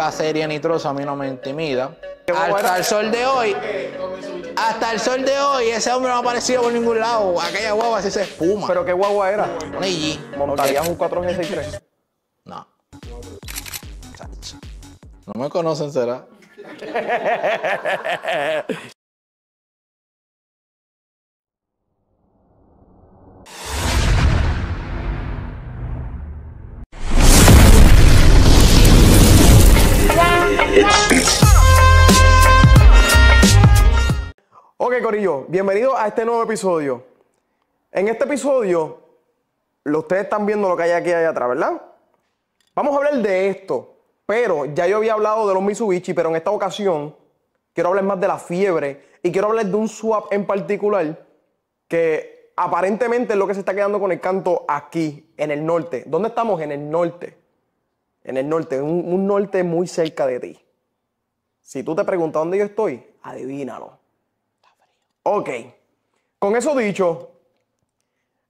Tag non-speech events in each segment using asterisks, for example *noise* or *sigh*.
poca serie nitrosa a mí no me intimida. Hasta el sol de hoy, hasta el sol de hoy, ese hombre no ha aparecido por ningún lado. Aquella guagua así se espuma. ¿Pero qué guagua era? Una IG. un 4G63? No. No me conocen, será. *laughs* Ok, Corillo, bienvenido a este nuevo episodio. En este episodio, lo, ustedes están viendo lo que hay aquí allá atrás, ¿verdad? Vamos a hablar de esto, pero ya yo había hablado de los Mitsubishi, pero en esta ocasión quiero hablar más de la fiebre y quiero hablar de un swap en particular que aparentemente es lo que se está quedando con el canto aquí, en el norte. ¿Dónde estamos? En el norte. En el norte, un norte muy cerca de ti. Si tú te preguntas dónde yo estoy, adivínalo Ok. Con eso dicho,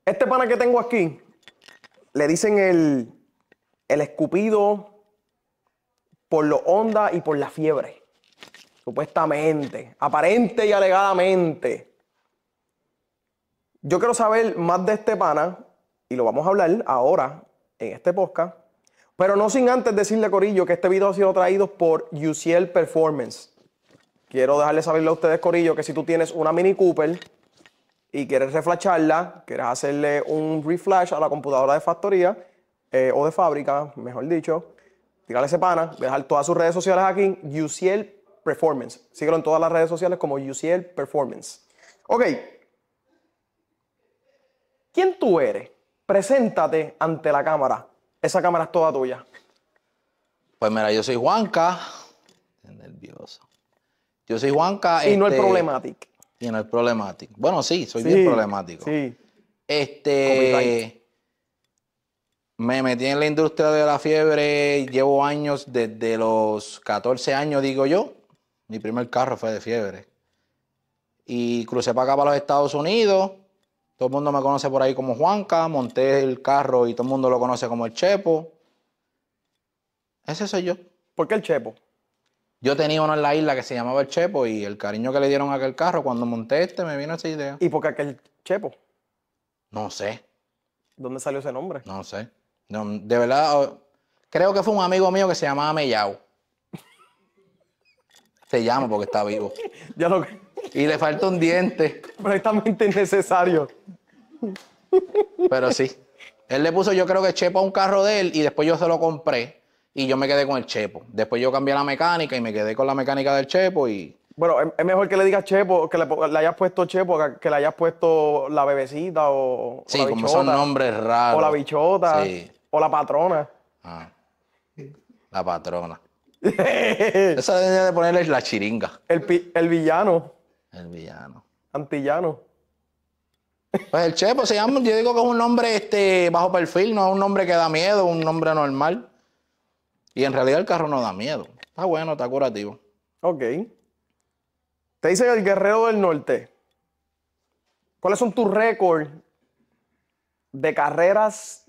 este pana que tengo aquí, le dicen el, escupido por lo onda y por la fiebre. Supuestamente, aparente y alegadamente. Yo quiero saber más de este pana y lo vamos a hablar ahora en este podcast. Pero no sin antes decirle, Corillo, que este video ha sido traído por UCL Performance quiero dejarle saberle a ustedes, Corillo, que si tú tienes una Mini Cooper y quieres reflasharla, quieres hacerle un reflash a la computadora de factoría eh, o de fábrica, mejor dicho, tírale ese pana, voy a dejar todas sus redes sociales aquí, UCL Performance. Síguelo en todas las redes sociales como UCL Performance. Ok. ¿Quién tú eres? Preséntate ante la cámara. Esa cámara es toda tuya. Pues mira, yo soy Juanca, yo soy Juanca. Y no el este, problemático. Y no el problemático. Bueno, sí, soy bien problemático. Sí. Este. Me metí en la industria de la fiebre, llevo años, desde los 14 años, digo yo. Mi primer carro fue de fiebre. Y crucé para acá, para los Estados Unidos. Todo el mundo me conoce por ahí como Juanca. Monté el carro y todo el mundo lo conoce como el Chepo. Ese soy yo. ¿Por qué el Chepo? Yo tenía uno en la isla que se llamaba el Chepo y el cariño que le dieron a aquel carro, cuando monté este me vino esa idea. ¿Y por qué aquel Chepo? No sé. ¿Dónde salió ese nombre? No sé. de verdad, oh, creo que fue un amigo mío que se llamaba Mellao. Se llama porque está vivo. *laughs* ya lo... Y le falta un diente. Completamente innecesario. Pero sí. Él le puso, yo creo que Chepo a un carro de él y después yo se lo compré y yo me quedé con el Chepo. Después yo cambié la mecánica y me quedé con la mecánica del Chepo y... Bueno, es mejor que le digas Chepo, que le, hayas puesto Chepo, que le hayas puesto la bebecita o, sí, la bichota. como son nombres raros. O la bichota. Sí. O la patrona. Ah, la patrona. *laughs* Esa de ponerle la chiringa. El, el villano. El villano. Antillano. Pues el Chepo se llama, yo digo que es un nombre este, bajo perfil, no es un nombre que da miedo, un nombre normal. Y en realidad el carro no da miedo. Está bueno, está curativo. Ok. Te dice el guerrero del norte. ¿Cuáles son tus récords de carreras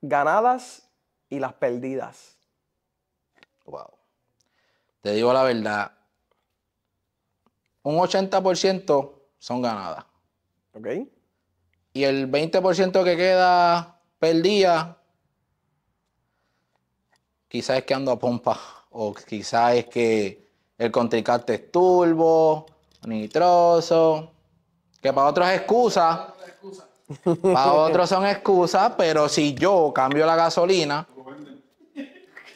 ganadas y las perdidas? Wow. Te digo la verdad. Un 80% son ganadas. Ok. Y el 20% que queda perdida quizás es que ando a pompa, o quizás es que el contricarte es turbo, nitroso, que para otros es excusa. Para otros son excusas, pero si yo cambio la gasolina,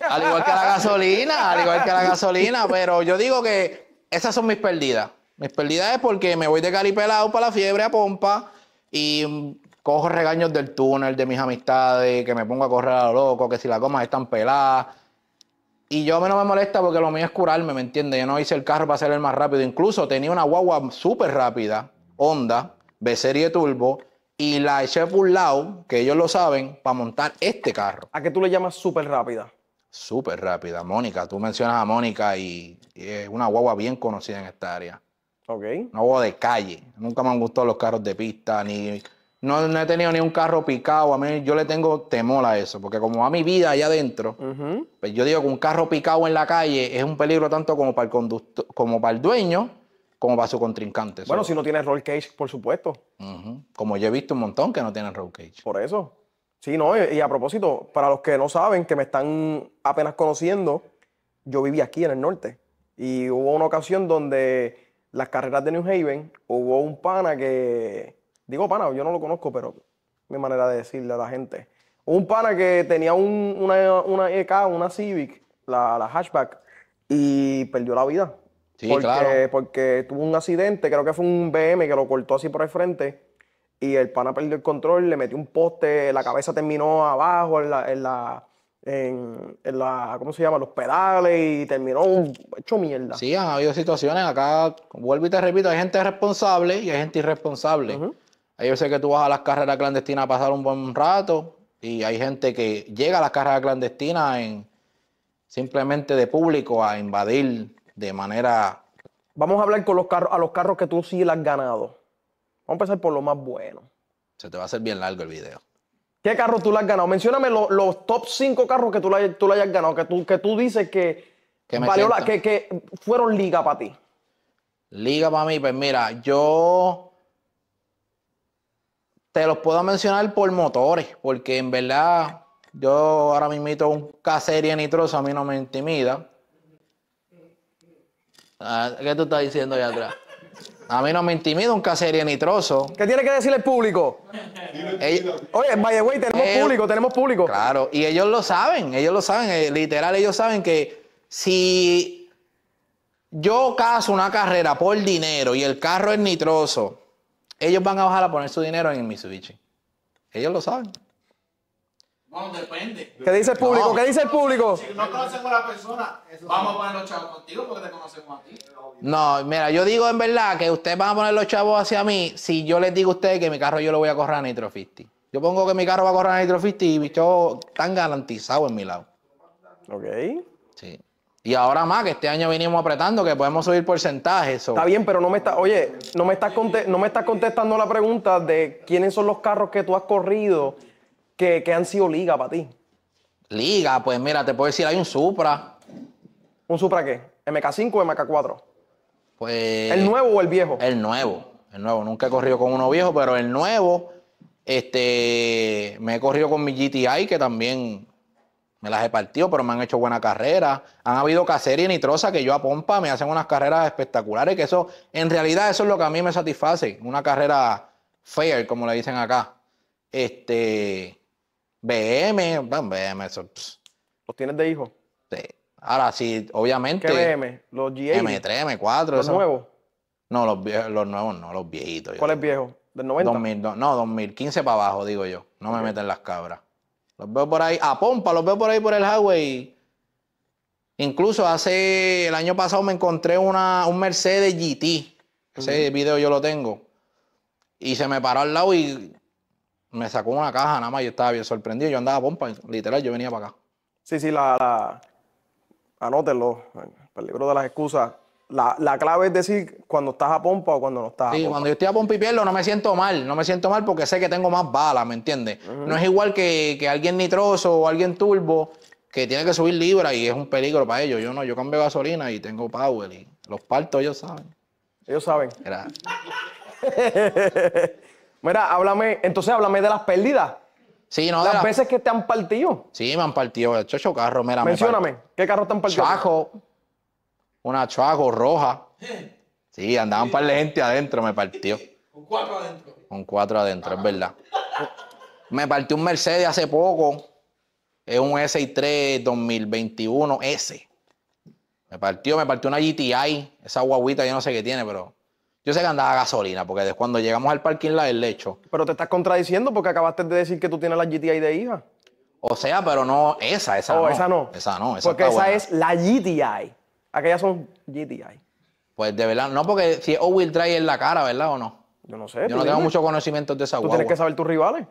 al igual que la gasolina, al igual que la gasolina, pero yo digo que esas son mis pérdidas. Mis pérdidas es porque me voy de caripelado para la fiebre a pompa y cojo regaños del túnel, de mis amistades, que me pongo a correr a lo loco, que si la está están peladas. Y yo menos me molesta porque lo mío es curarme, ¿me entiendes? Yo no hice el carro para ser el más rápido. Incluso tenía una guagua súper rápida, Honda, B-Serie Turbo, y la eché por un que ellos lo saben, para montar este carro. ¿A qué tú le llamas súper rápida? Súper rápida, Mónica. Tú mencionas a Mónica y, es una guagua bien conocida en esta área. Ok. Una guagua de calle. Nunca me han gustado los carros de pista, ni no, he tenido ni un carro picado. A mí yo le tengo temor a eso, porque como va mi vida allá adentro, pues yo digo que un carro picado en la calle es un peligro tanto como para el conductor, como para el dueño, como para su contrincante. Bueno, si no tiene roll cage, por supuesto. Como yo he visto un montón que no tienen roll cage. Por eso. Sí, no, eh, y a propósito, para los que no saben, que me están apenas conociendo, yo viví aquí en el norte. Y hubo una ocasión donde las carreras de New Haven, hubo un pana que digo pana, yo no lo conozco, pero mi manera de decirle a la gente. Un pana que tenía una, una EK, una Civic, la, la hatchback, y perdió la vida. Sí, porque, claro. porque tuvo un accidente, creo que fue un BM que lo cortó así por el frente y el pana perdió el control, le metió un poste, la cabeza terminó abajo en la, en la, ¿cómo se llama? Los pedales y terminó un, hecho mierda. Sí, han habido situaciones acá, vuelvo y te repito, hay gente responsable y hay gente irresponsable. Hay veces que tú vas a las carreras clandestinas a pasar un buen rato y hay gente que llega a las carreras clandestinas simplemente de público a invadir de manera... Vamos a hablar con los carros, a los carros que tú sí le has ganado. Vamos a empezar por lo más bueno. Se te va a hacer bien largo el video. ¿Qué carro tú le has ganado? Mencióname los, los top 5 carros que tú le, tú hayas ganado, que tú, que tú dices que, que, valió que, que fueron liga para ti. Liga para mí, pues mira, yo te los puedo mencionar por motores, porque en verdad yo ahora mismo un k nitroso a mí no me intimida. Ah, ¿Qué tú estás diciendo allá atrás? A mí no me intimida un cacería nitroso. ¿Qué tiene que decir el público? Oye, en Valle tenemos eh, público, tenemos público. Claro, y ellos lo saben, ellos lo saben, eh, literal, ellos saben que si yo caso una carrera por dinero y el carro es nitroso, ellos van a bajar a poner su dinero en el Mitsubishi. Ellos lo saben. Vamos, depende. ¿Qué dice el público? ¿Qué dice el público? Si no conocemos a la persona, vamos a poner los chavos contigo porque te conocemos a ti. No, mira, yo digo en verdad que ustedes van a poner los chavos hacia mí si yo les digo a ustedes que mi carro yo lo voy a correr a Nitro 50. Yo pongo que mi carro va a correr a Nitro 50 y mis chavos están garantizados en mi lado. Ok. Sí. Y ahora más, que este año vinimos apretando, que podemos subir porcentajes. Está bien, pero no me está, oye, no me estás no me contestando la pregunta de quiénes son los carros que tú has corrido que, que han sido liga para ti. Liga, pues mira, te puedo decir, hay un Supra. ¿Un Supra qué? ¿MK5 o MK4? Pues. ¿El nuevo o el viejo? El nuevo. El nuevo. Nunca he corrido con uno viejo, pero el nuevo. Este. Me he corrido con mi GTI, que también me las he partido, pero me han hecho buena carrera. Han habido cacería y nitrosa que yo a pompa me hacen unas carreras espectaculares, que eso, en realidad, eso es lo que a mí me satisface. Una carrera fair, como le dicen acá. Este. BM, BM, eso. ¿Los tienes de hijo? Sí. Ahora sí, obviamente. ¿Qué BM? Los gm M3, M4. ¿Los nuevos? No, los, los nuevos no, los viejitos. ¿Cuál es viejo? ¿Del 90? no, 2015 para abajo, digo yo. No me meten las cabras. Los veo por ahí, a pompa, los veo por ahí por el highway. Incluso hace, el año pasado me encontré un Mercedes GT. Ese video yo lo tengo. Y se me paró al lado y me sacó una caja nada más. Yo estaba bien sorprendido. Yo andaba a pompa, literal, yo venía para acá. Sí, sí, la, anótenlo. el peligro de las excusas, la, clave es decir cuando estás a pompa o cuando no estás. a pompa. cuando yo estoy a pompa y pierdo no me siento mal, no me siento mal porque sé que tengo más balas, ¿me entiendes? No es igual que, alguien nitroso o alguien turbo que tiene que subir libra y es un peligro para ellos. Yo no, yo cambio gasolina y tengo power y los parto ellos saben. Ellos saben. *laughs* Mira, háblame, entonces háblame de las pérdidas. Sí, no, las, las veces que te han partido. Sí, me han partido. He hecho, carro, mira. Mencióname, ¿qué carro te han partido? Chajo, una chaco roja. *laughs* Sí, andaban un par de gente adentro, me partió. Un *laughs* cuatro adentro. Con cuatro adentro, es ah. verdad. Me partió un Mercedes hace poco. Es un S3 2021 S. Me partió, me partió una GTI. Esa guaguita yo no sé qué tiene, pero yo sé que andaba a gasolina, porque desde cuando llegamos al parking la del lecho. Pero te estás contradiciendo porque acabaste de decir que tú tienes la GTI de hija. O sea, pero no esa, esa oh, no. esa no. Esa no, Porque esa es la GTI. Aquellas son GTI. Pues de verdad, no, porque si es O wheel drive la cara, ¿verdad o no? Yo no sé. Yo no tengo mucho conocimiento de esa ¿Tú tienes que saber tus rivales?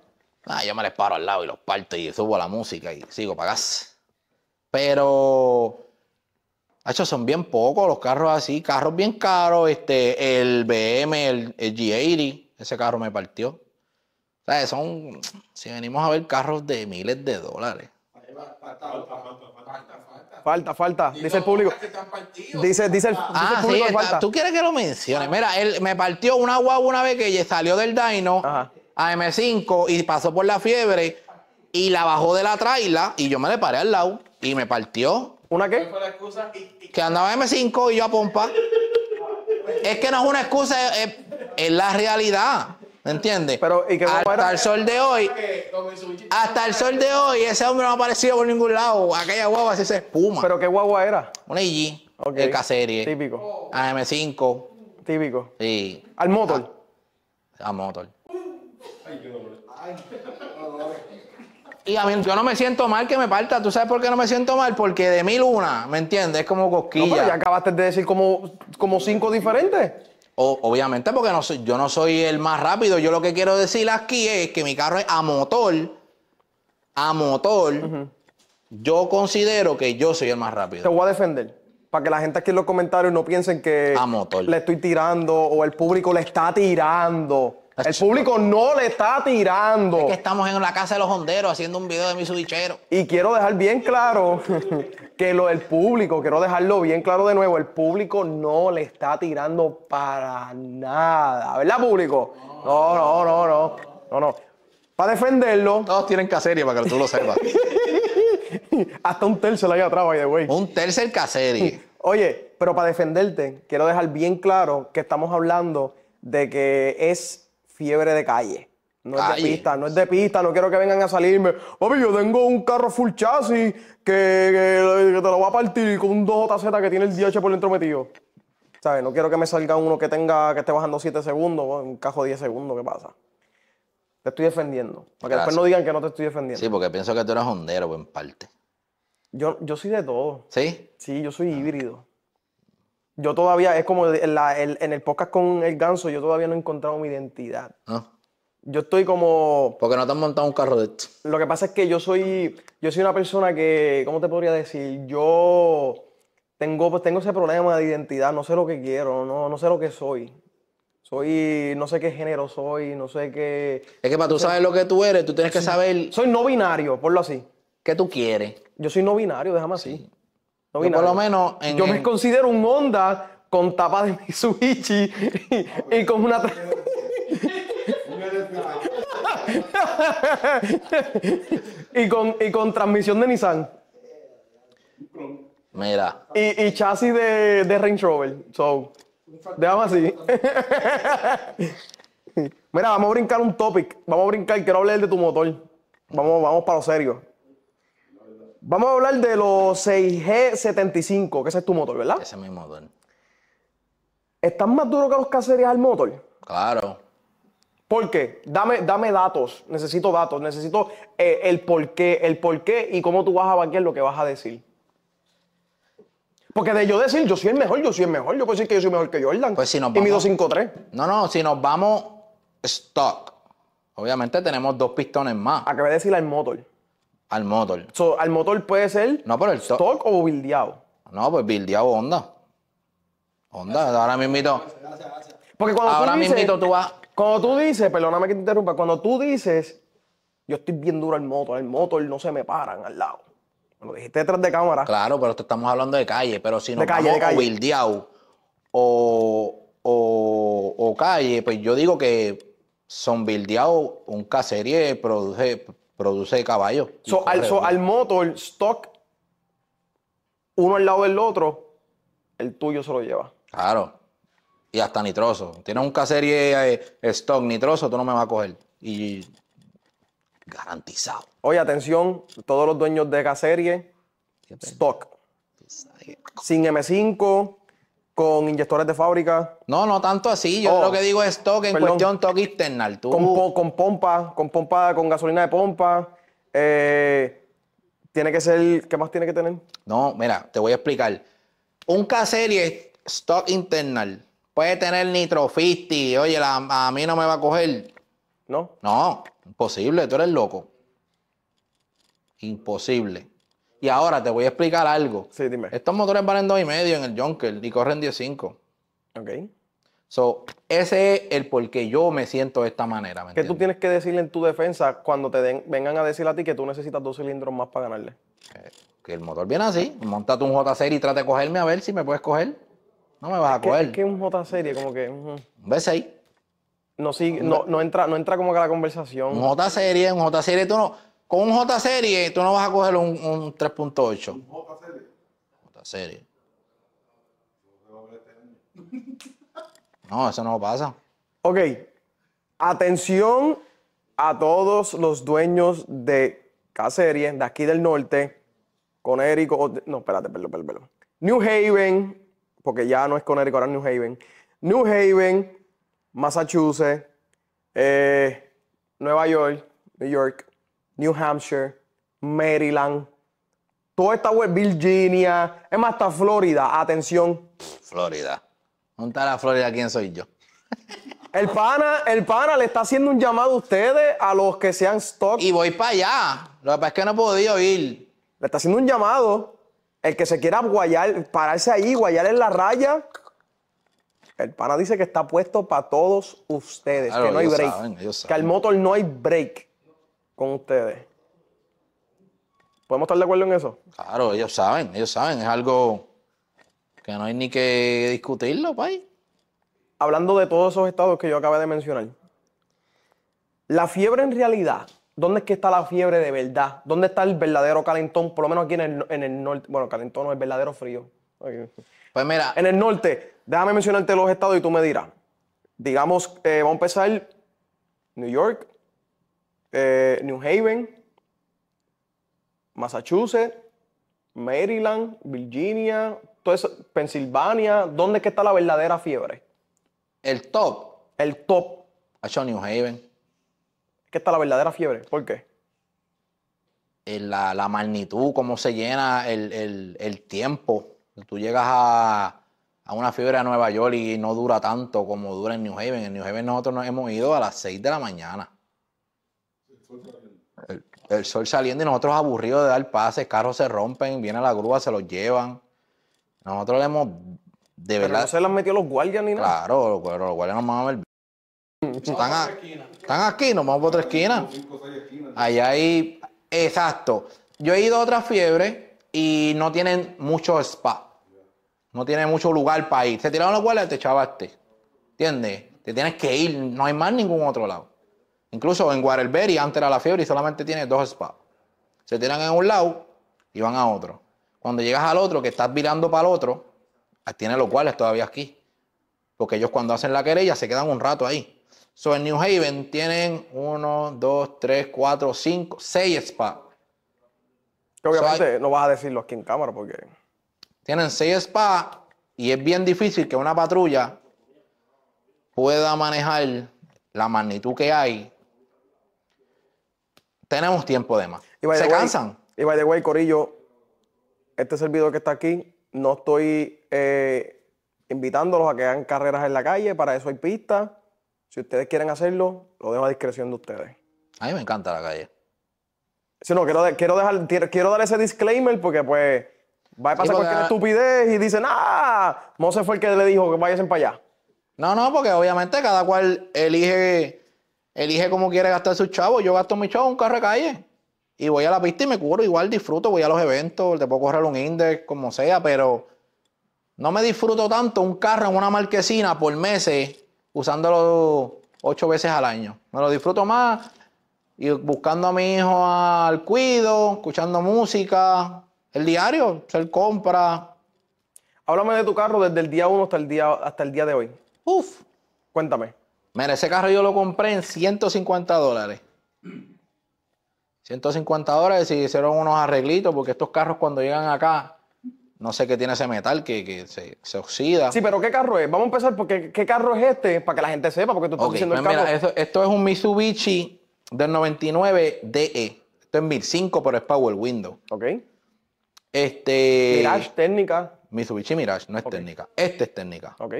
Ah, yo me les paro al lado y los parto y subo la música y sigo para Pero... hecho son bien pocos los carros así, carros bien caros, este, el BM, el, el G80, ese carro me partió. O sea, son, si venimos a ver carros de miles de dólares. Falta, falta. Dice el público. Dice, dice, el, ah, público falta. Tú quieres que lo mencione. Mira, él me partió una guagua una vez que salió del Dino a M5 y pasó por la fiebre y la bajó de la traila y yo me le paré al lado y me partió. ¿Una qué? Que andaba M5 y yo a pompa. es que no es una excusa, es la realidad. ¿Me entiendes? Pero, ¿y hasta el eh, sol de hoy, hasta el sol de hoy, ese hombre no ha aparecido por ningún lado. Aquella guagua se espuma. ¿Pero qué guagua era? Una IG, el k Típico. AM5. Típico. Sí. ¿Al motor? A, motor. Y a mí, yo no me siento mal que me parta. ¿Tú sabes por qué no me siento mal? Porque de mil una, ¿me entiendes? Es como cosquilla. No, ya acabaste de decir como, como cinco diferentes obviamente, porque no yo no soy el más rápido. Yo lo que quiero decir aquí es que mi carro es a motor. A motor. Yo considero que yo soy el más rápido. Te voy a defender para que la gente aquí en los comentarios no piensen que a motor. le estoy tirando o el público le está tirando. El público no le está tirando. Es que estamos en la casa de los honderos haciendo un video de mi sudichero. Y quiero dejar bien claro *laughs* que lo del público, quiero dejarlo bien claro de nuevo, el público no le está tirando para nada. ¿Verdad, público? No, no, no, no. No, Para defenderlo. Todos tienen casería para que tú lo sepas. *laughs* Hasta un tercer ahí atrás, by the Un tercer caserie. *laughs* Oye, pero para defenderte, quiero dejar bien claro que estamos hablando de que es fiebre de calle. No es de pista, no es de pista, no quiero que vengan a salirme. Papi, yo tengo un carro full chasis que, te lo voy a partir con un 2JZ que tiene el DH por dentro metido. ¿Sabes? No quiero que me salga uno que tenga, que esté bajando 7 segundos, un cajo 10 segundos, ¿qué pasa? Te estoy defendiendo. Para que después no digan que no te estoy defendiendo. Sí, porque pienso que tú eres hondero en parte. Yo, yo soy de todo. ¿Sí? Sí, yo soy híbrido yo todavía, es como en, el podcast con el ganso, yo todavía no he encontrado mi identidad. Ah. Yo estoy como... Porque no te han montado un carro de esto. Lo que pasa es que yo soy, yo soy una persona que, ¿cómo te podría decir? Yo tengo, pues, tengo ese problema de identidad, no sé lo que quiero, no, no sé lo que soy. Soy, no sé qué género soy, no sé qué... Es que para tú saber lo que tú eres, tú tienes que saber... Soy no binario, por lo así. ¿Qué tú quieres? Yo soy no binario, déjame así yo por lo menos. yo me considero un Honda con tapa de Mitsubishi y, con una. *laughs* y, con, y con transmisión de Nissan. Mira. Y, chasis de, de, Range Rover. So, así. *laughs* Mira, vamos a brincar un topic. Vamos a brincar, quiero hablar de tu motor. Vamos, vamos para lo serio. Vamos a hablar de los 6G75, que ese es tu motor, ¿verdad? Ese es mi motor. ¿Estás más duro que los caserías al motor? Claro. ¿Por qué? Dame, dame datos, necesito datos, necesito eh, el por qué, el por qué y cómo tú vas a banquear lo que vas a decir. Porque de yo decir, yo soy el mejor, yo soy el mejor, yo puedo decir que yo soy mejor que Jordan. Pues si Y mi 253. No, no, si nos vamos stock, obviamente tenemos dos pistones más. ¿A qué voy a decir al motor? Al motor. al motor puede ser no, pero el stock o bildeado. No, pues bildeado onda. Onda, ahora gracias. Porque cuando tú dices, tú vas. Cuando tú dices, perdóname que te interrumpa, cuando tú dices, yo estoy bien duro al motor, el motor no se me paran al lado. lo dijiste detrás de cámara. Claro, pero estamos hablando de calle, pero si no, es o bildeado o, o, calle, pues yo digo que son bildeados, un caserío produce, produce caballos. al, al motor, stock, uno al lado del otro, el tuyo se lo lleva. Claro. Y hasta nitroso. Tienes un k serie eh, stock nitroso, tú no me vas a coger. Y garantizado. Oye, atención, todos los dueños de caserie, stock. Sin M5, con inyectores de fábrica. No, no tanto así. Yo oh. lo que digo es stock en cuestión stock internal. Con, con, pompa, con pompa, con gasolina de pompa. Eh, tiene que ser. ¿Qué más tiene que tener? No, mira, te voy a explicar. Un k serie stock internal puede tener Nitro 50. Oye, a mí no me va a coger. ¿No? No, imposible, tú eres loco. Imposible. Y ahora te voy a explicar algo. Sí, dime. Estos motores valen 2,5 en el Junker y corren 10.5. Ok. So, ese es el por qué yo me siento de esta manera. ¿me ¿Qué tú tienes que decirle en tu defensa cuando te den, vengan a decir a ti que tú necesitas dos cilindros más para ganarle? Eh, que el motor viene así. Montate un J serie y trate de cogerme a ver si me puedes coger. No me vas a coger. Es que un J serie, como que. Un V6. No, sí, no, entra, no entra como que a la conversación. Un J serie, un J serie, tú no con un J serie, tú no vas a coger un, 3.8. ¿Un J serie? J serie. *laughs* No, eso no pasa. Ok. Atención a todos los dueños de k serie de aquí del norte, con Conérico. No, espérate, perdón, perdón, perdón. New Haven, porque ya no es Conérico, ahora es New Haven. New Haven, Massachusetts, eh, Nueva York, New York. New Hampshire, Maryland, toda esta web, Virginia, es más, hasta Florida. Atención. Florida. está a Florida, ¿quién soy yo? *laughs* El pana, el pana le está haciendo un llamado a ustedes, a los que sean stock. Y voy para allá. Lo que pasa es que no he podido ir. Le está haciendo un llamado. El que se quiera guayar, pararse ahí, guayar en la raya. El pana dice que está puesto para todos ustedes, que no hay break. que al motor no hay break con ustedes. ¿Podemos estar de acuerdo en eso? Claro, ellos saben, ellos saben, es algo que no hay ni que discutirlo, pay. Hablando de todos esos estados que yo acabé de mencionar, la fiebre en realidad, ¿dónde es que está la fiebre de verdad? ¿Dónde está el verdadero calentón? Por lo menos aquí en el, norte, bueno, calentón no es el verdadero frío. Pues mira. En el norte, déjame mencionarte los estados y tú me dirás. Digamos, eh, vamos a empezar New York, eh, New Haven, Massachusetts, Maryland, Virginia, todo eso, Pensilvania. ¿Dónde que está la verdadera fiebre? El top. El top. Ha hecho New Haven. ¿Qué está la verdadera fiebre? ¿Por qué? La, la magnitud, cómo se llena el, tiempo. Tú llegas a, a, una fiebre a Nueva York y no dura tanto como dura en New Haven. En New Haven nosotros nos hemos ido a las 6 de la mañana. El, sol saliendo y nosotros aburridos de dar pases, carros se rompen, viene la grúa, se los llevan. Nosotros le hemos. De verdad. se las metió los guardias ni nada. Claro, los guardias nos van a ver. Mm. Están, aquí, nos vamos por otra esquina. Allá hay. Exacto. Yo he ido a otra fiebre y no tienen mucho spa. No tienen mucho lugar para ir. Se tiraron los guardias, te chavaste. ¿Entiendes? Te tienes que ir. No hay más ningún otro lado. Incluso en Waterbury, antes era la fiebre y solamente tiene dos spas. Se tiran en un lado y van a otro. Cuando llegas al otro, que estás mirando para el otro, ah, tiene los cuales todavía aquí. Porque ellos cuando hacen la querella se quedan un rato ahí. So, en New Haven tienen uno, dos, tres, cuatro, cinco, seis spas. obviamente no vas a decirlo aquí en cámara porque... Tienen seis spas y es bien difícil que una patrulla pueda manejar la magnitud que hay tenemos tiempo de más. Y Se cansan. Y by the way, Corillo, este servidor que está aquí, no estoy eh, invitándolos a que hagan carreras en la calle, para eso hay pistas. Si ustedes quieren hacerlo, lo dejo a discreción de ustedes. A mí me encanta la calle. Si no, quiero, quiero, dar ese disclaimer porque pues va a pasar cualquier estupidez y dicen, ah, no fue el que le dijo que vayasen para allá. No, no, porque obviamente cada cual elige elige cómo quiere gastar su chavo. Yo gasto mi chavo en un carro de calle y voy a la pista y me curo, Igual disfruto, voy a los eventos, de puedo correr un index, como sea, pero no me disfruto tanto un carro en una marquesina por meses usándolo ocho veces al año. Me lo disfruto más y buscando a mi hijo al cuido, escuchando música, el diario, hacer compra. Háblame de tu carro desde el día 1 hasta el día, hasta el día de hoy. Uf. Cuéntame. Mira, ese carro yo lo compré en 150 dólares. 150 dólares y hicieron unos arreglitos porque estos carros cuando llegan acá, no sé qué tiene ese metal que, se, oxida. Sí, pero ¿qué carro es? Vamos a empezar porque ¿qué carro es este? Para que la gente sepa porque tú estás diciendo pues el mira, Esto, esto, es un Mitsubishi del 99 DE. Esto es 1005, pero es Power Window. Ok. Este... Mirage técnica. Mitsubishi Mirage, no es técnica. Este es técnica. Ok.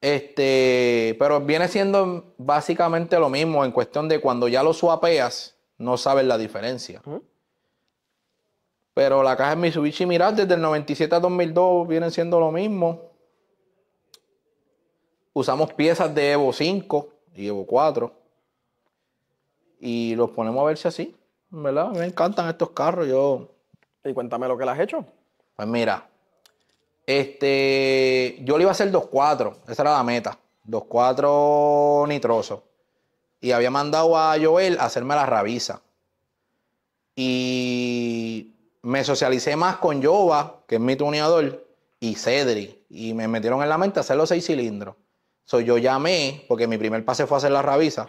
Este, pero viene siendo básicamente lo mismo en cuestión de cuando ya lo suapeas no sabes la diferencia. Pero la caja de Mitsubishi Mirage desde el 97 a 2002 vienen siendo lo mismo. Usamos piezas de Evo 5 y Evo 4 y los ponemos a verse así, Me encantan estos carros, yo. Y cuéntame lo que las has hecho. Pues mira, este, yo le iba a hacer 2-4, esa era la meta. 2-4 nitroso. Y había mandado a Joel a hacerme la rabisa. Y me socialicé más con Jova, que es mi tuneador, y cedri Y me metieron en la mente hacer los seis cilindros. soy yo llamé, porque mi primer pase fue hacer la rabisa.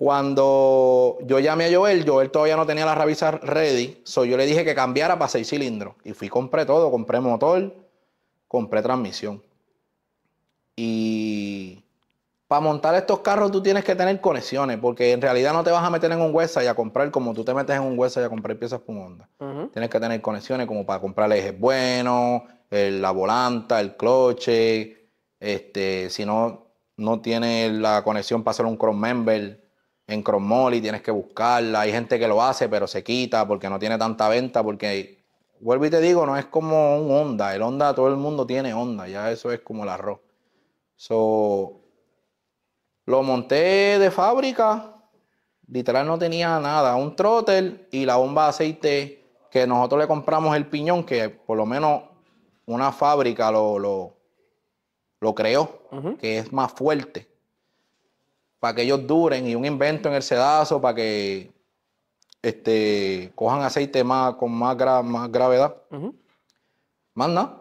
Cuando yo llamé a Joel, Joel todavía no tenía la Ravisa ready, so yo le dije que cambiara para seis cilindros. Y fui, compré todo, compré motor, compré transmisión. Y para montar estos carros tú tienes que tener conexiones, porque en realidad no te vas a meter en un hueso y a comprar como tú te metes en un hueso y a comprar piezas con onda. Tienes que tener conexiones como para comprar ejes bueno, la volanta, el cloche, este, si no, no tienes la conexión para hacer un crossmember... member en Cromoli tienes que buscarla. Hay gente que lo hace, pero se quita porque no tiene tanta venta. Porque, vuelvo y te digo, no es como un Honda. El Honda, todo el mundo tiene onda. Ya eso es como el arroz. So, lo monté de fábrica. Literal no tenía nada. Un trotter y la bomba de aceite que nosotros le compramos el piñón, que por lo menos una fábrica lo, lo, lo creó, que es más fuerte para que ellos duren y un invento en el sedazo para que este, cojan aceite más, con más, más gravedad. manda Más nada.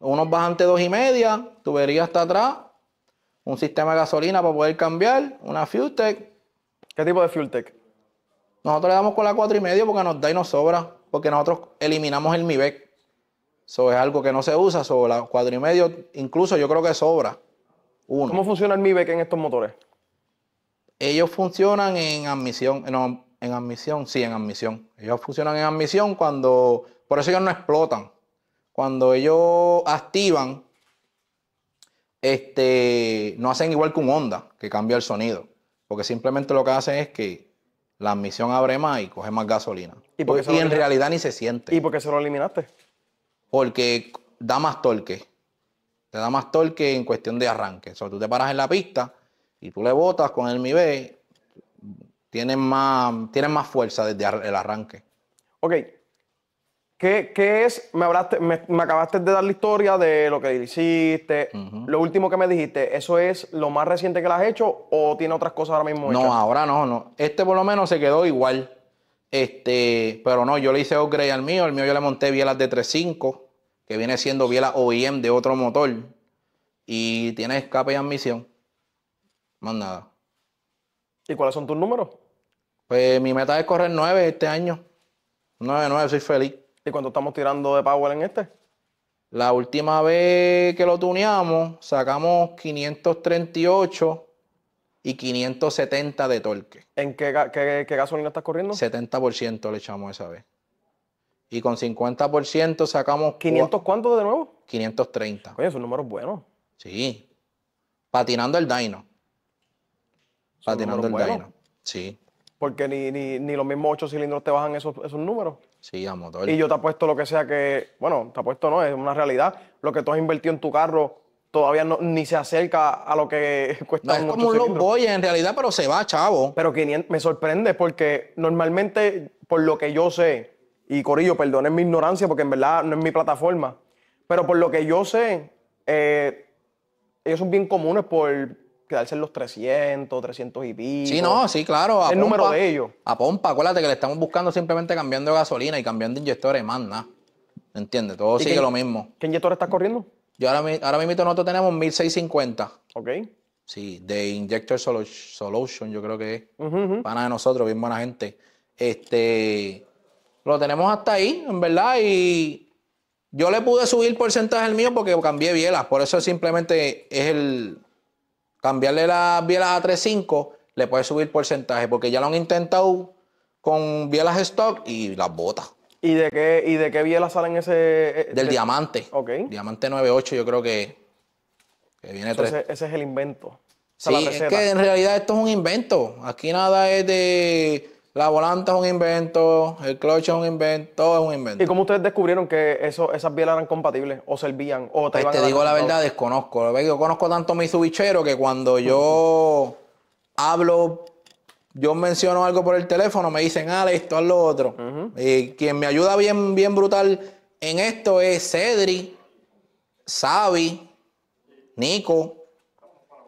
Unos bajantes dos y media, tubería hasta atrás, un sistema de gasolina para poder cambiar, una FuelTech. ¿Qué tipo de FuelTech? Nosotros le damos con la cuatro y medio porque nos da y nos sobra, porque nosotros eliminamos el MIBEC. Eso es algo que no se usa, sobre la cuatro y medio, incluso yo creo que sobra. Uno. ¿Cómo funciona el MIBEC en estos motores? ellos funcionan en admisión, no, en admisión, sí, en admisión. Ellos funcionan en admisión cuando, por eso ellos no explotan. Cuando ellos activan, este, no hacen igual que un onda que cambia el sonido. Porque simplemente lo que hacen es que la admisión abre más y coge más gasolina. Y, y en realidad ni se siente. ¿Y por qué se lo eliminaste? Porque da más torque. Te da más torque en cuestión de arranque. O tú te paras en la pista y tú le botas con el MIBE, tienen más, más fuerza desde el arranque. Ok. ¿Qué, es? Me, acabaste de dar la historia de lo que hiciste. Lo último que me dijiste, ¿eso es lo más reciente que lo has hecho o tiene otras cosas ahora mismo? No, ahora no, no. Este por lo menos se quedó igual. Este, pero no, yo le hice upgrade al mío. El mío yo le monté bielas de 3.5, que viene siendo bielas OEM de otro motor. Y tiene escape y admisión. Más nada. ¿Y cuáles son tus números? Pues mi meta es correr 9 este año. 9, 9, soy feliz. ¿Y cuánto estamos tirando de Power en este? La última vez que lo tuneamos, sacamos 538 y 570 de torque. ¿En qué, gasolina estás corriendo? 70% le echamos esa vez. Y con 50% sacamos. ¿500 cuántos de nuevo? 530. Oye, es números buenos Sí. Patinando el dyno patinando el Sí. Porque ni, los mismos ocho cilindros te bajan esos, esos números. Sí, a motor. Y yo te puesto lo que sea que, bueno, te puesto no, es una realidad. Lo que tú has invertido en tu carro todavía ni se acerca a lo que *laughs* cuesta no, Es como un voy, en realidad, pero se va, chavo. Pero 500, me sorprende porque normalmente, por lo que yo sé, y Corillo, perdonen mi ignorancia porque en verdad no es mi plataforma, pero por lo que yo sé, eh, ellos son bien comunes por quedarse en los 300, 300 y pico. Sí, no, sí, claro. el número de ellos. A pompa, acuérdate que le estamos buscando simplemente cambiando gasolina y cambiando inyectores, más nada. ¿Entiendes? Todo sigue lo mismo. ¿Qué inyector estás corriendo? Yo ahora, ahora mismo nosotros tenemos 1650. Ok. Sí, de Injector Solution, yo creo que es. de nosotros, bien buena gente. Este. Lo tenemos hasta ahí, en verdad, y yo le pude subir porcentaje al mío porque cambié bielas. Por eso simplemente es el, cambiarle las bielas a 3.5, le puede subir porcentaje, porque ya lo han intentado con bielas stock y las botas. ¿Y de qué, y de qué biela salen ese...? E, e, Del diamante. Ok. Diamante 9.8 yo creo que, que viene Entonces, Ese es el invento. sí, es que en realidad esto es un invento. Aquí nada es de la volante es un invento, el clutch es un invento, todo es un invento. ¿Y cómo ustedes descubrieron que eso, esas bielas eran compatibles o servían? O te, pues digo la verdad, desconozco. Yo conozco tanto mi subichero que cuando yo hablo, yo menciono algo por el teléfono, me dicen, ah, esto, haz lo otro. Y quien me ayuda bien, bien brutal en esto es Cedri, Xavi, Nico.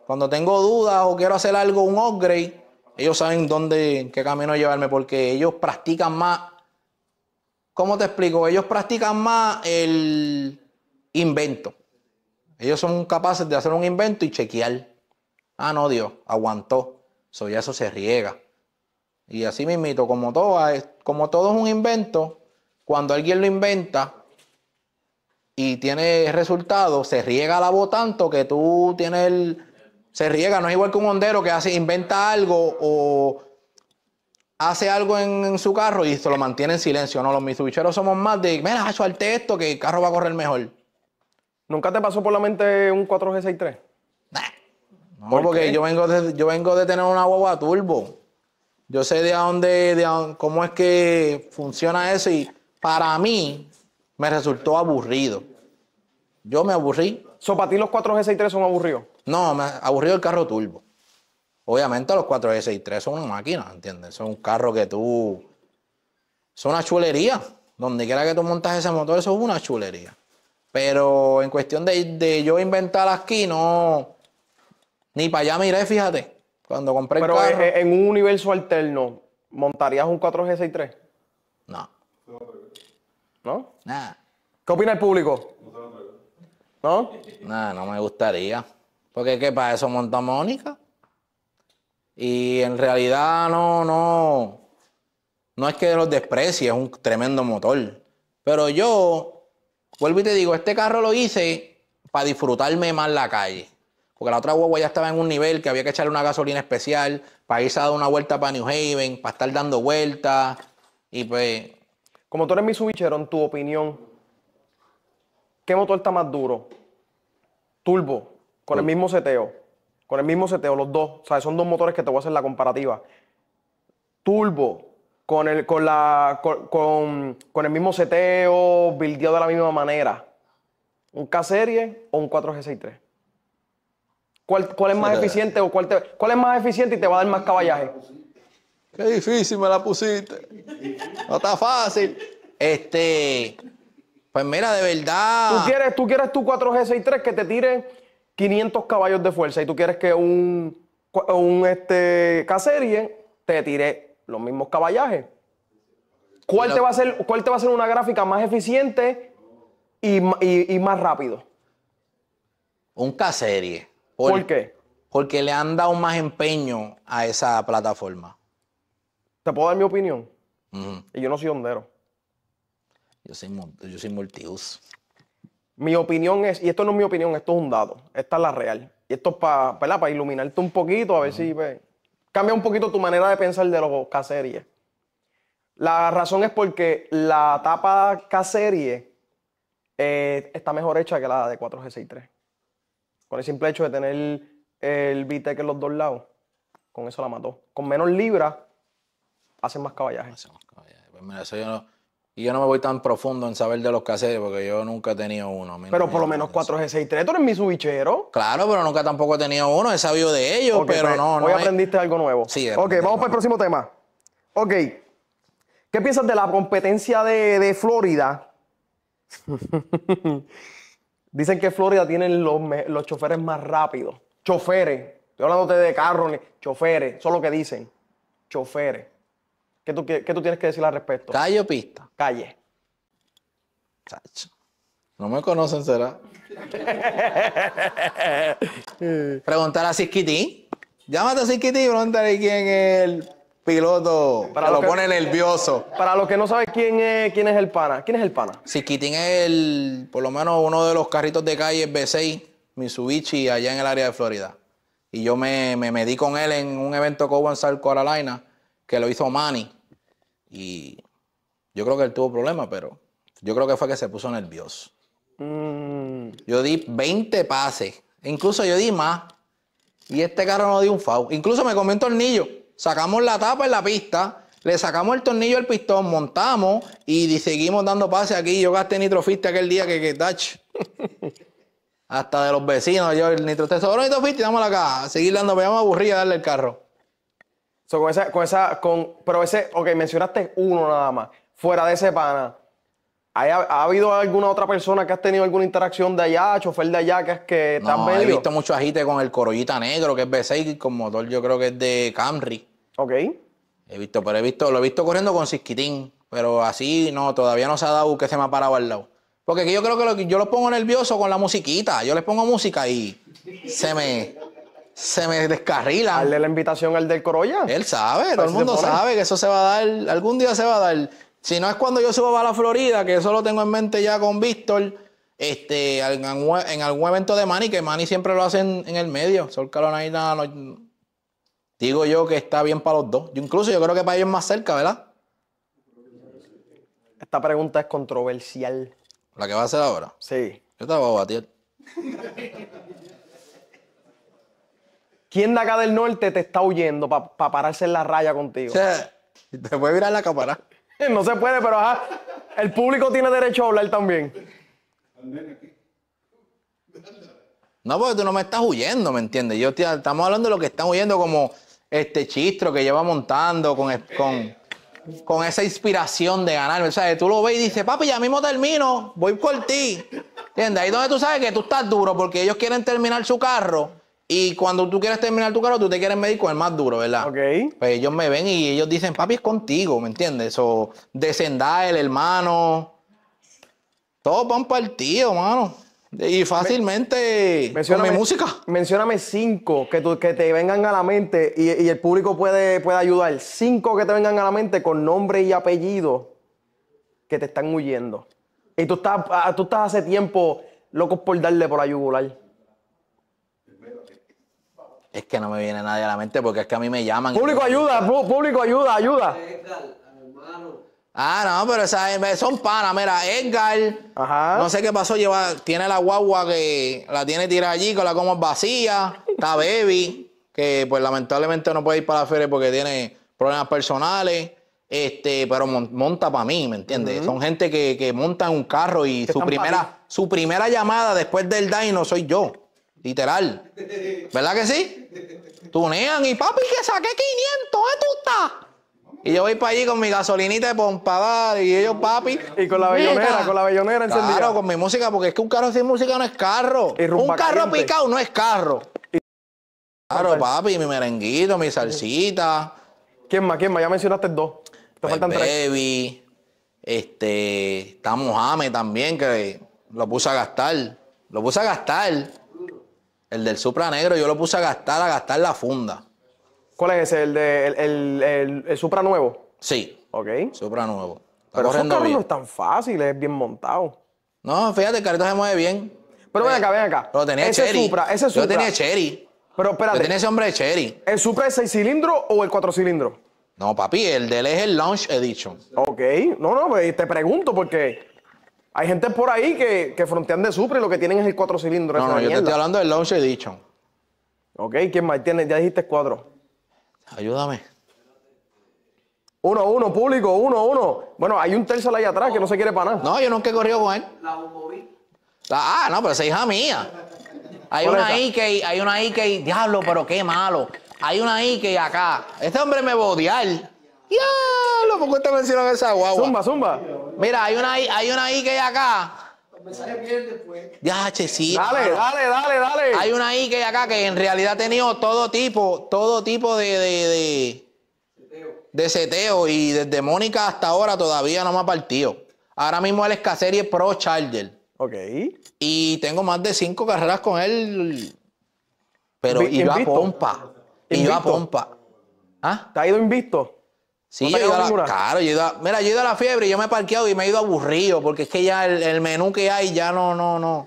Cuando tengo dudas o quiero hacer algo, un upgrade ellos saben dónde, en qué camino llevarme, porque ellos practican más. ¿Cómo te explico? Ellos practican más el invento. Ellos son capaces de hacer un invento y chequear. Ah, no, Dios, aguantó. Eso se riega. Y así mismito, como todo, como todo es un invento, cuando alguien lo inventa y tiene resultado, se riega la voz tanto que tú tienes el, se riega, no es igual que un hondero que hace, inventa algo o hace algo en, su carro y esto lo mantiene en silencio. No, los mitsubicheros somos más de, mira, al esto que el carro va a correr mejor. ¿Nunca te pasó por la mente un 4G63? No, porque yo vengo, de, yo vengo de tener una guagua turbo. Yo sé de dónde, de dónde, cómo es que funciona eso y para mí me resultó aburrido. Yo me aburrí. So, para ti los 4G63 son aburridos? No, me aburrió el carro turbo. Obviamente los 4G63 son una máquina, ¿entiendes? Son un carro que tú... Son una chulería. Donde quiera que tú montas ese motor, eso es una chulería. Pero en cuestión de, yo inventar aquí, no... Ni para allá miré, fíjate. Cuando compré el carro... Eh, en un universo alterno, ¿montarías un 4G63? No. ¿No? Nada. ¿Qué opina el público? ¿No? Nada, no me gustaría. Porque ¿qué para eso monta Mónica? Y en realidad no, no, no es que los desprecie, es un tremendo motor. Pero yo, vuelvo y te digo, este carro lo hice para disfrutarme más la calle. Porque la otra huevo ya estaba en un nivel que había que echarle una gasolina especial para irse a dar una vuelta para New Haven, para estar dando vueltas. Y pues. Como tú eres subichero en tu opinión, ¿qué motor está más duro? ¿Turbo con el mismo seteo. Con el mismo seteo, los dos. O sea, son dos motores que te voy a hacer la comparativa. Turbo, con el, con la, con, con, el mismo seteo, buildeado de la misma manera. ¿Un K-Serie o un 4G63? ¿Cuál, cuál es más eficiente o cuál, te, cuál es más eficiente y te va a dar más caballaje? Qué difícil me la pusiste. No está fácil. Este, pues mira, de verdad. Tú quieres, tú quieres tu 4G63 que te tire 500 caballos de fuerza y tú quieres que un, un este, te tire los mismos caballajes. ¿Cuál, te va a ser, ¿Cuál te va a ser una gráfica más eficiente y, más rápido? Un k ¿Por, ¿Por qué? Porque le han dado más empeño a esa plataforma. ¿Te puedo dar mi opinión? Y yo no soy hondero. Yo soy, yo soy mi opinión es, y esto no es mi opinión, esto es un dado, esta es la real. Y esto es para iluminarte un poquito, a ver si cambia un poquito tu manera de pensar de los K-Series. La razón es porque la tapa K-Serie eh, está mejor hecha que la de 4G63. Con el simple hecho de tener el VTEC en los dos lados, con eso la mató. Con menos libras, hacen más caballaje. Hacen más caballaje. Pues eso yo y yo no me voy tan profundo en saber de los casetes porque yo nunca he tenido uno. Pero por lo menos 4G63, tú eres mi subichero. Claro, pero nunca tampoco he tenido uno, he sabido de ellos, pero no, pues, no. Hoy aprendiste algo nuevo. Sí, Ok, vamos para el próximo tema. Ok. ¿Qué piensas de la competencia de, Florida? *laughs* Dicen que Florida tiene los, los choferes más rápidos. Choferes. Estoy hablando de carros, choferes, eso es lo que dicen. Choferes. ¿Qué tú, tienes que decir al respecto? ¿Calle o pista? Calle. No me conocen, será. *laughs* Preguntar a Sisquitín. Llámate a Sisquitín y pregúntale quién es el piloto para lo, pone nervioso. Para los que no saben quién es, quién es el pana, ¿quién es el pana? Sisquitín es el, por lo menos uno de los carritos de calle B6, Mitsubishi, allá en el área de Florida. Y yo me, me medí con él en un evento en South Carolina que lo hizo Manny. Y yo creo que él tuvo problema pero yo creo que fue que se puso nervioso. Mm. Yo di 20 pases. Incluso yo di más. Y este carro no dio un foul. Incluso me comió un tornillo. Sacamos la tapa en la pista. Le sacamos el tornillo al pistón, montamos y seguimos dando pases aquí. Yo gasté nitrofiste aquel día que, que *laughs* Hasta de los vecinos, yo el nitrofiste, sobró nitrofiste, dámosla acá. seguir dando, veamos aburrida darle el carro. So, con esa, con esa, con, pero ese, ok, mencionaste uno nada más. Fuera de ese pana, ¿Ha, habido alguna otra persona que has tenido alguna interacción de allá, chofer de allá, que es que no, He visto mucho agite con el Corollita Negro, que es B6, con motor yo creo que es de Camry. Ok. He visto, pero he visto, lo he visto corriendo con Cisquitín, pero así no, todavía no se ha dado que se me ha parado al lado. Porque yo creo que yo lo pongo nervioso con la musiquita. Yo les pongo música y se me, se me descarrila. Darle la invitación al del Corolla. Él sabe, todo el mundo sabe que eso se va a dar, algún día se va a dar. Si no es cuando yo subo a la Florida, que eso lo tengo en mente ya con Víctor, este, e, en, algún evento de Manny, que Manny siempre lo hace en, el medio. Sol Carolina, digo yo que está bien para los dos. Yo incluso yo creo que para ellos más cerca, ¿verdad? Esta pregunta es controversial. ¿La que va a hacer ahora? Sí. Yo te la a batir. ¿Quién de acá del norte te está huyendo para pararse en la raya contigo? Sí. Te puede virar la cámara. *laughs* no se puede, pero el público tiene derecho a hablar también. No, porque tú no me estás huyendo, ¿me entiendes? Yo estamos hablando de lo que están huyendo como este chistro que lleva montando con, con, con esa inspiración de ganar. O sea, tú lo ves y dices, papi, ya mismo termino, voy por ti. ¿Entiendes? Ahí donde tú sabes que tú estás duro porque ellos quieren terminar su carro y cuando tú quieres terminar tu carro, tú te quieres medir con el más duro, ¿verdad? Ok. Pues ellos me ven y ellos dicen, papi, es contigo, ¿me entiendes? O descendar el hermano. Todos van partido, mano. Y fácilmente con mi música. Mencióname cinco que, que te vengan a la mente y, el público puede, puede ayudar. Cinco que te vengan a la mente con nombre y apellido que te están huyendo. Y tú estás, ah, tú estás hace tiempo locos por darle por la yugular. Es que no me viene nadie a la mente porque es que a mí me llaman. Público, ayuda, público, ayuda, ayuda. Edgar, hermano. Ah, no, pero son panas. Mira, Edgar, no sé qué pasó, lleva, tiene la guagua que la tiene tirada allí con la como vacía. Está Baby, que pues lamentablemente no puede ir para la feria porque tiene problemas personales. Este, pero monta para mí, ¿me entiendes? Son gente que, que montan un carro y su primera, su primera llamada después del dino soy yo. Literal. ¿Verdad que sí? Tunean y papi, que saqué 500, ¿eh, tú estás? Y yo voy para allí con mi gasolinita de pompada y ellos, papi. Y con la bellonera, con la bellonera encendida. Claro, con mi música, porque es que un carro sin música no es carro. Un carro picado no es carro. Claro, papi, mi merenguito, mi salsita. ¿Quién más? ¿Quién más? Ya mencionaste dos. Te faltan pues tres. Baby. Este. Está Mohamed también, que lo puse a gastar. Lo puse a gastar. El del Supra negro yo lo puse a gastar, a gastar la funda. ¿Cuál es ese? ¿El, el, Supra nuevo? Sí. Ok. Supra nuevo. Pero esos carros no es tan fácil, es bien montado. No, fíjate, el carrito se mueve bien. Pero ven eh, acá, ven acá. Pero tenía ese Supra, ese Supra. Yo tenía Cherry. Pero espérate. Yo tenía ese hombre de Cherry. ¿El Supra es 6 cilindros o el cuatro cilindros? No, papi, el de él es el Launch Edition. Ok. No, no, pues, te pregunto porque... Hay gente por ahí que, que frontean de Supra y lo que tienen es el cuatro cilindros. No, no, yo te estoy hablando del y Edition. Ok, ¿quién más tiene? Ya dijiste cuatro. Ayúdame. Uno, uno, público, uno, uno. Bueno, hay un tercero ahí atrás que no se quiere para nada. No, yo nunca he corrido con él. La Bumblebee. ah, no, pero esa hija mía. Hay una Ike, hay una Ike, diablo, pero qué malo. Hay una Ike acá. Este hombre me va a odiar ya ¿por qué te esa guagua? Zumba, zumba. Mira, hay una, hay una I que hay acá. Ya, che, sí. Dale, dale, dale, dale. Hay una I que hay acá que en realidad ha tenido todo tipo, todo tipo de, de, seteo. Y desde Mónica hasta ahora todavía no me ha partido. Ahora mismo él es Cacerie Pro Charger. Ok. Y tengo más de cinco carreras con él. Pero y a pompa. Y yo a pompa. ¿Ah? ¿Te ha ido invisto? Sí, yo a la, claro, yo mira, yo a la fiebre y yo me he parqueado y me he ido aburrido porque es que ya el, menú que hay ya no, no, no.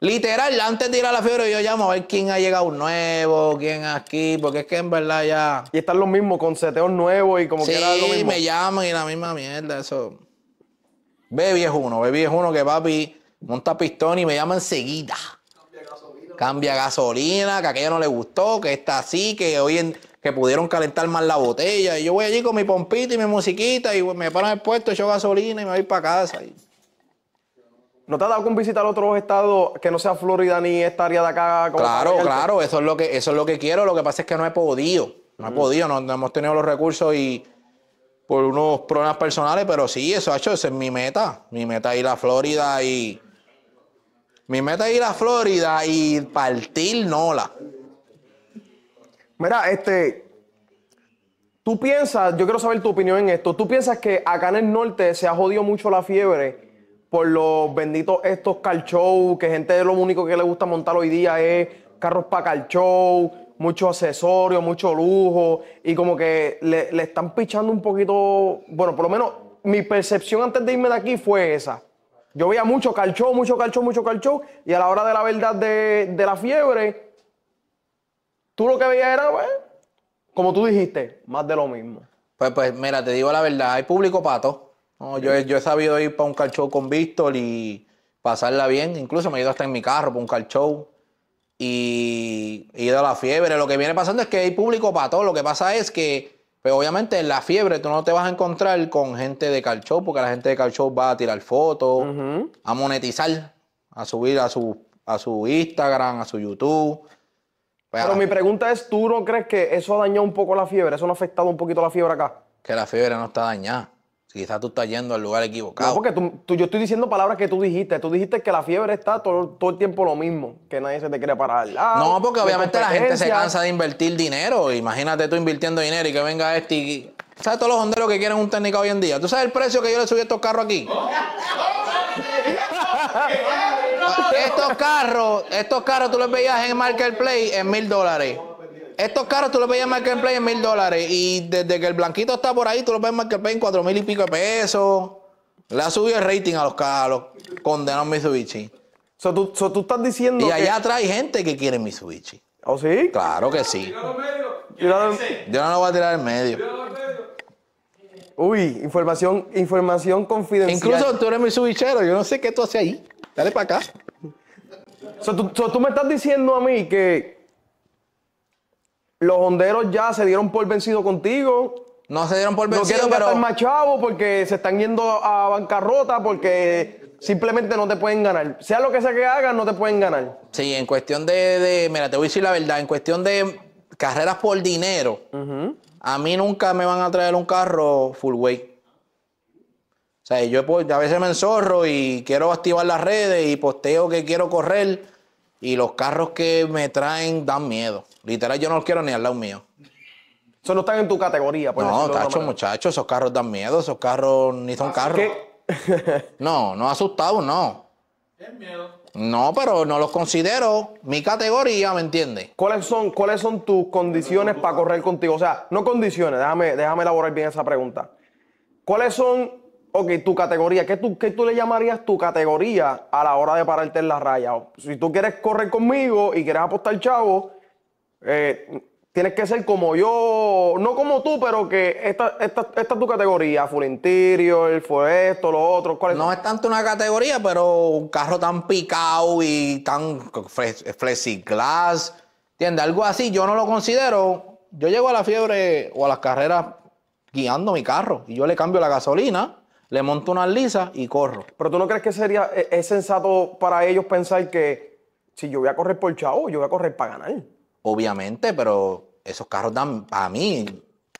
Literal, antes de ir a la fiebre yo llamo a ver quién ha llegado nuevo, quién aquí, porque es que en verdad ya... Y están los mismos con seteos nuevos y como que era lo mismo. me llaman y la misma mierda, eso. Baby es uno, Baby es uno que papi monta pistón y me llama enseguida. Cambia gasolina. Cambia gasolina, que a aquella no le gustó, que está así, que hoy en que pudieron calentar más la botella. Y yo voy allí con mi pompita y mi musiquita y me en el puesto, echo gasolina y me voy para casa. ¿No te ha dado con visitar otros estados que no sea Florida ni esta área de acá? claro, claro, eso es, lo que, eso es lo que quiero. Lo que pasa es que no he podido. No he podido, no, hemos tenido los recursos y por unos problemas personales, pero sí, eso ha hecho, esa es mi meta. Mi meta es ir a Florida y. Mi meta es ir a Florida y partir Nola. Mira, este, tú piensas, yo quiero saber tu opinión en esto, tú piensas que acá en el norte se ha jodido mucho la fiebre por los benditos estos car que gente lo único que le gusta montar hoy día es carros para car show, mucho accesorio, mucho lujo, y como que le, están pichando un poquito, bueno, por lo menos mi percepción antes de irme de aquí fue esa. Yo veía mucho calchó, mucho calchó, mucho calchó, y a la hora de la verdad de, de la fiebre, tú lo que veías era, pues, como tú dijiste, más de lo mismo. Pues, pues, mira, te digo la verdad, hay público pato. No, yo, he sabido ir para un car con Víctor y pasarla bien. Incluso me he ido hasta en mi carro para un car show. Y he ido a la fiebre. Lo que viene pasando es que hay público pato. Lo que pasa es que, pues obviamente en la fiebre tú no te vas a encontrar con gente de car porque la gente de car show va a tirar fotos, a monetizar, a subir a su, a su Instagram, a su YouTube pues, Pero ah, mi pregunta es, ¿tú no crees que eso ha dañado un poco la fiebre? ¿Eso no ha afectado un poquito la fiebre acá? Que la fiebre no está dañada. Quizás tú estás yendo al lugar equivocado. No, porque tú, yo estoy diciendo palabras que tú dijiste. Tú dijiste que la fiebre está todo, todo el tiempo lo mismo, que nadie se te quiere parar. Ah, no, porque obviamente la gente se cansa de invertir dinero. Imagínate tú invirtiendo dinero y que venga este y... ¿Sabes todos los honderos que quieren un técnico hoy en día? ¿Tú sabes el precio que yo le subí a estos carros aquí? *laughs* estos carros, estos carros tú los veías en Marketplace en mil dólares. Estos carros tú los veías en Marketplace en mil dólares. Y desde que el blanquito está por ahí, tú los ves en Marketplace en cuatro mil y pico de pesos. Le ha subido el rating a los carros. Condenó Mitsubishi. So, tú, tú estás diciendo. Y allá trae gente que quiere Mitsubishi. ¿o ¿Oh, sí? Claro que sí. Yo no lo voy a tirar en medio. Uy, información, información confidencial. Incluso tú eres mi yo no sé qué tú haces ahí. Dale para acá. So, tú, tú me estás diciendo a mí que los honderos ya se dieron por vencido contigo. No se dieron por vencido, no pero... No porque se están yendo a bancarrota porque simplemente no te pueden ganar. Sea lo que sea que hagan, no te pueden ganar. Sí, en cuestión de... de mira, te voy a decir la verdad. En cuestión de carreras por dinero, a mí nunca me van a traer un carro full weight. O sea, yo a veces me enzorro y quiero activar las redes y posteo que quiero correr y los carros que me traen dan miedo. Literal, yo no los quiero ni al lado mío. Eso no están en tu categoría, por No, tacho, muchachos, esos carros dan miedo, esos carros ni son ah, carros. no, no asustado, no. Es miedo. No, pero no los considero mi categoría, ¿me entiendes? ¿Cuáles son, ¿Cuáles son tus condiciones para correr contigo? O sea, no condiciones, déjame, déjame elaborar bien esa pregunta. ¿Cuáles son ok, tu categoría, ¿qué tú, qué tú le llamarías tu categoría a la hora de pararte en la raya? si tú quieres correr conmigo y quieres apostar chavo, eh, tienes que ser como yo, no como tú, pero que esta, esta, es tu categoría, full interior, fue esto, lo otro. ¿cuál No es tanto una categoría, pero un carro tan picado y tan flexiglass, ¿entiendes? Algo así, yo no lo considero. Yo llego a la fiebre o a las carreras guiando mi carro y yo le cambio la gasolina le monto una lisa y corro. Pero tú no crees que sería eh, es sensato para ellos pensar que si yo voy a correr por Chao, yo voy a correr para ganar. Obviamente, pero esos carros dan para mí,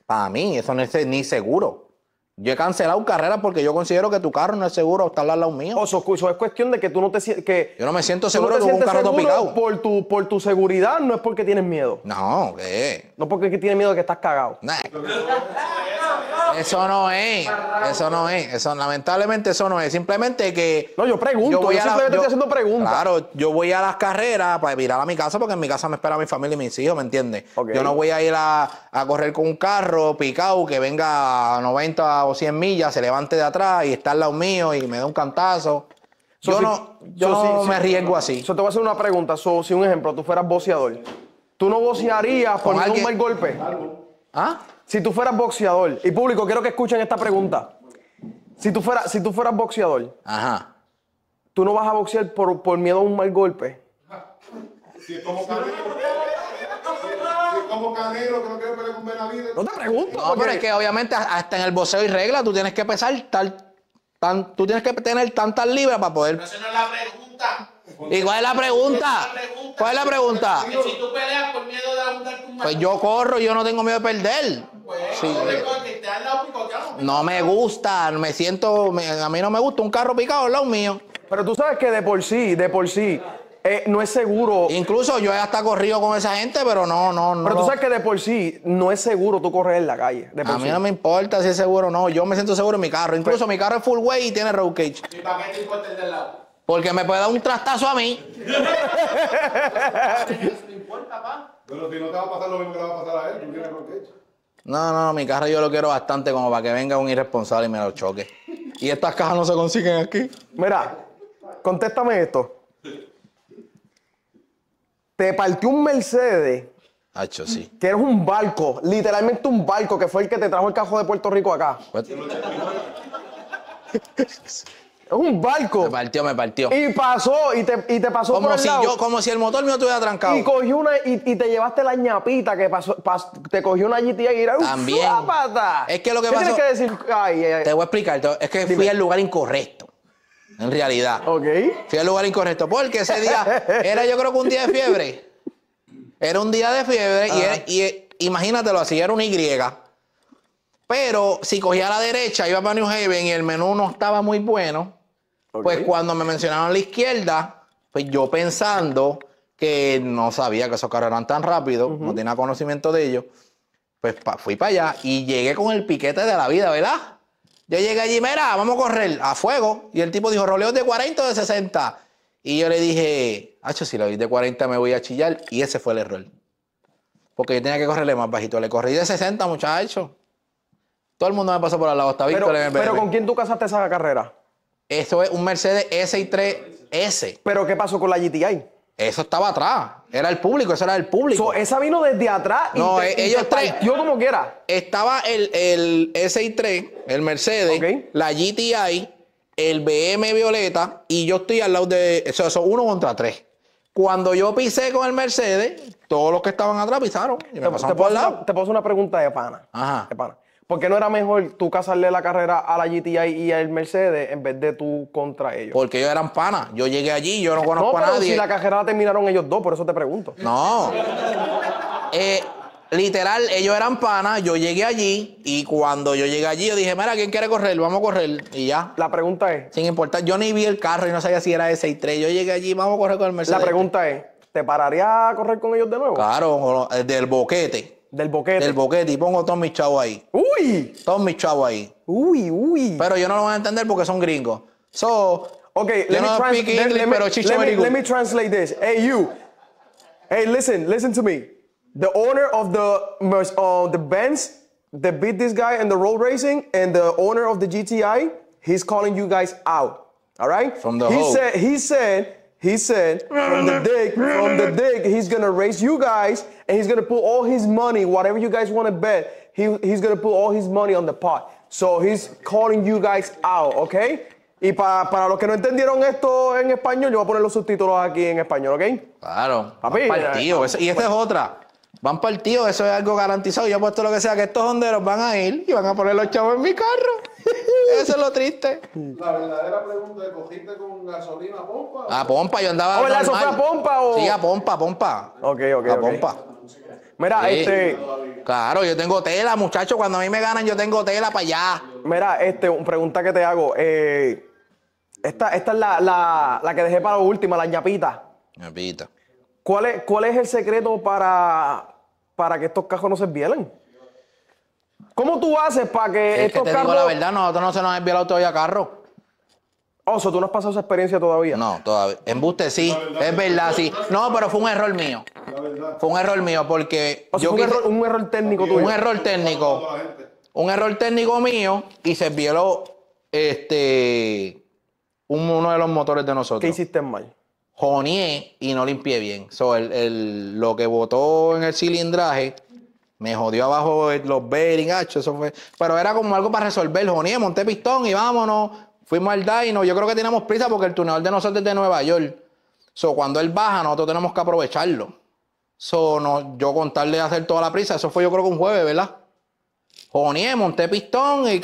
para mí, eso no es ni seguro. Yo he cancelado carreras porque yo considero que tu carro no es seguro estar al lado mío. O eso, es cuestión de que tú no te sientes... Yo no me siento seguro de un carro topicado. Por tu, por tu seguridad, no es porque tienes miedo. No, ¿qué? No porque tienes miedo de que estás cagado. *laughs* Eso no es. Eso no es. Eso, lamentablemente eso no es. Simplemente que. No, yo pregunto. Yo, voy estoy haciendo preguntas. Claro, yo voy a las carreras para mirar a mi casa porque en mi casa me espera mi familia y mis hijos, ¿me entiendes? Yo no voy a ir a, correr con un carro picado que venga a 90 o 100 millas, se levante de atrás y está al lado mío y me da un cantazo. yo no, yo me arriesgo así. Yo te voy a hacer una pregunta. si un ejemplo, tú fueras boceador, ¿tú no bocearías por un mal golpe? ¿Ah? Si tú fueras boxeador, y público, quiero que escuchen esta pregunta. Si tú, fuera, si tú fueras boxeador, Ajá. tú no vas a boxear por, miedo a un mal golpe. como Canelo, que no te pregunto. pero es que obviamente hasta en el boxeo y regla tú tienes que pesar tal, tan, tú tienes que tener tantas libras para poder. Pero esa no es la pregunta. ¿Y cuál es la pregunta? ¿Cuál es la pregunta? Si tú peleas por miedo de tu Pues yo corro, yo no tengo miedo de perder. No me gusta, me siento, a mí no me gusta un carro picado al lado mío. Pero tú sabes que de por sí, de por sí, eh, no es seguro. Incluso yo he hasta corrido con esa gente, pero no, no, no. Pero tú sabes que de por sí no es seguro tú correr en la calle. a mí no me importa si es seguro o no. Yo me siento seguro en mi carro. Incluso pues- mi carro es full way y tiene road cage. ¿Y para qué te importa el del lado? Porque me puede dar un trastazo a mí. *laughs* *laughs* importa, Pero si no te va a pasar lo mismo que le va a pasar a él, tú tienes road cage. No, no, mi carro yo lo quiero bastante como para que venga un irresponsable y me lo choque. Y estas cajas no se consiguen aquí. Mira, contéstame esto. Te partió un Mercedes. Hacho, sí. Que eres un barco, literalmente un barco, que fue el que te trajo el cajo de Puerto Rico acá. Pues, un barco. Me partió, me partió. Y pasó, y te, pasó como si como si el motor mío estuviera trancado. Y cogió una, y, te llevaste la ñapita que pasó, te cogió una GTI y era También. Es que lo que ¿Qué Tienes que decir? te voy a explicar. Es que fui al lugar incorrecto. En realidad. Ok. Fui al lugar incorrecto. Porque ese día *laughs* era, yo creo que un día de fiebre. Era un día de fiebre y, imagínatelo así, era una Y. Pero si cogía a la derecha, iba para New Haven y el menú no estaba muy bueno pues cuando me mencionaron la izquierda, pues yo pensando que no sabía que esos carros eran tan rápidos, no tenía conocimiento de ellos, pues fui para allá y llegué con el piquete de la vida, ¿verdad? Yo llegué allí, mira, vamos a correr a fuego. Y el tipo dijo, roleos de 40 o de 60. Y yo le dije, hacho, si lo vi de 40 me voy a chillar. Y ese fue el error. Porque yo tenía que correrle más bajito. Le corrí de 60, muchacho. Todo el mundo me pasó por al lado. pero, Pero ¿con quién tú casaste esa carrera? Eso es un Mercedes S3S. Pero ¿qué pasó con la GTI? Eso estaba atrás. Era el público, eso era el público. esa vino desde atrás. No, eh, ellos tres. Yo como quiera. Estaba el, S y 3 el Mercedes, la GTI, el BM Violeta y yo estoy al lado de. Eso, eso uno contra tres. Cuando yo pisé con el Mercedes, todos los que estaban atrás pisaron. te, pasaron te, te puedo una pregunta de pana. Ajá. De pana. ¿Por qué no era mejor tú casarle la carrera a la GTI y al Mercedes en vez de tú contra ellos? Porque ellos eran panas. Yo llegué allí, yo no conozco no, pero a nadie. Si la carrera la terminaron ellos dos, por eso te pregunto. No. Eh, literal, ellos eran panas, yo llegué allí y cuando yo llegué allí yo dije, mira, ¿quién quiere correr? Vamos a correr y ya. La pregunta es... Sin importar, yo ni vi el carro y no sabía si era ese y tres. yo llegué allí, vamos a correr con el Mercedes. La pregunta es, ¿te pararía a correr con ellos de nuevo? Claro, eh, del boquete. Del boquete. Del boquete y pongo todos mis chavos ahí. ¡Uy! Todos mis chavos ahí. ¡Uy, uy! Pero yo no lo van a entender porque son gringos. So, okay, let me, trans- speak English, let, me, let, me, let me translate this. Hey, you. Hey, listen, listen to me. The owner of the uh, the Benz that beat this guy in the road racing and the owner of the GTI, he's calling you guys out. All right? From the he hope. said he said he said, from the dig, from the dig, he's gonna raise you guys and he's gonna put all his money, whatever you guys wanna bet, he, he's gonna put all his money on the pot. So he's calling you guys out, okay? Y para, para los que no entendieron esto en español, yo voy a poner los subtítulos aquí en español, ¿ok? Claro. Papi, partido. Eh, y esta es otra. Van partidos, eso es algo garantizado. Yo he puesto lo que sea que estos honderos van a ir y van a poner los chavos en mi carro. *laughs* Eso es lo triste. La verdadera pregunta es: ¿cogiste con gasolina a pompa? A pompa, yo andaba. ¿O la fue a pompa o.? Sí, a pompa, a pompa. Ok, ok. A pompa. Mira, este. Claro, yo tengo tela, muchachos. Cuando a mí me ganan, yo tengo tela para allá. Mira, este, pregunta que te hago. Eh, esta, esta es la, que dejé para la última, la ñapita. ñapita. ¿Cuál es, ¿Cuál es el secreto para para que estos carros no se vielen. ¿Cómo tú haces para que estos que te carros... digo la verdad, nosotros no se nos han violado todavía carro. Oso, oh, ¿tú no has pasado esa experiencia todavía? No, todavía. En buste sí, es verdad, sí. No, pero fue un error mío. Fue un error mío porque... yo fue un, error, técnico tuyo. Un error técnico. Un error técnico mío y se violó este, uno de los motores de nosotros. ¿Qué hiciste mal? joneé y no limpié bien. lo que botó en el cilindraje me jodió abajo los bearing eso fue. Pero era como algo para resolver. Joneé, monté pistón y vámonos. Fuimos al dyno. Yo creo que teníamos prisa porque el túnel de nosotros es de Nueva York. So, cuando él baja, nosotros tenemos que aprovecharlo. So, no, yo contarle hacer toda la prisa, eso fue yo creo que un jueves, ¿verdad? Joné, monté pistón y